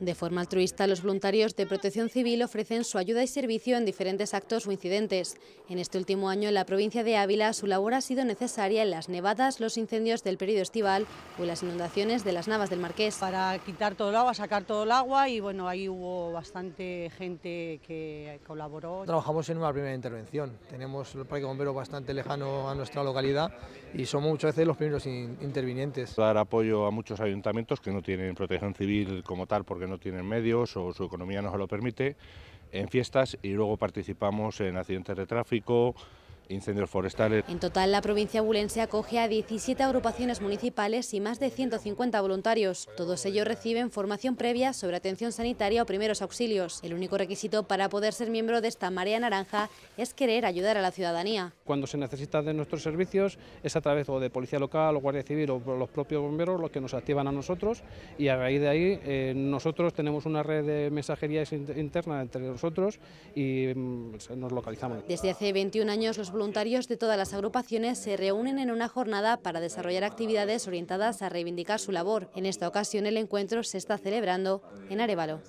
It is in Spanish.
De forma altruista, los voluntarios de protección civil ofrecen su ayuda y servicio en diferentes actos o incidentes. En este último año, en la provincia de Ávila, su labor ha sido necesaria en las nevadas, los incendios del periodo estival o las inundaciones de las navas del Marqués. Para quitar todo el agua, sacar todo el agua y bueno, ahí hubo bastante gente que colaboró. Trabajamos en una primera intervención. Tenemos el parque bombero bastante lejano a nuestra localidad y somos muchas veces los primeros intervinientes. Dar apoyo a muchos ayuntamientos que no tienen protección civil como tal porque no tienen medios o su economía no se lo permite, en fiestas y luego participamos en accidentes de tráfico, incendios forestales. En total, la provincia bulense acoge a 17 agrupaciones municipales y más de 150 voluntarios. Todos ellos reciben formación previa sobre atención sanitaria o primeros auxilios. El único requisito para poder ser miembro de esta marea naranja es querer ayudar a la ciudadanía. Cuando se necesita de nuestros servicios es a través o de policía local o guardia civil o los propios bomberos los que nos activan a nosotros y a raíz de ahí eh, nosotros tenemos una red de mensajería interna entre nosotros y mm, nos localizamos. Desde hace 21 años los voluntarios de todas las agrupaciones se reúnen en una jornada para desarrollar actividades orientadas a reivindicar su labor. En esta ocasión el encuentro se está celebrando en Arevalo.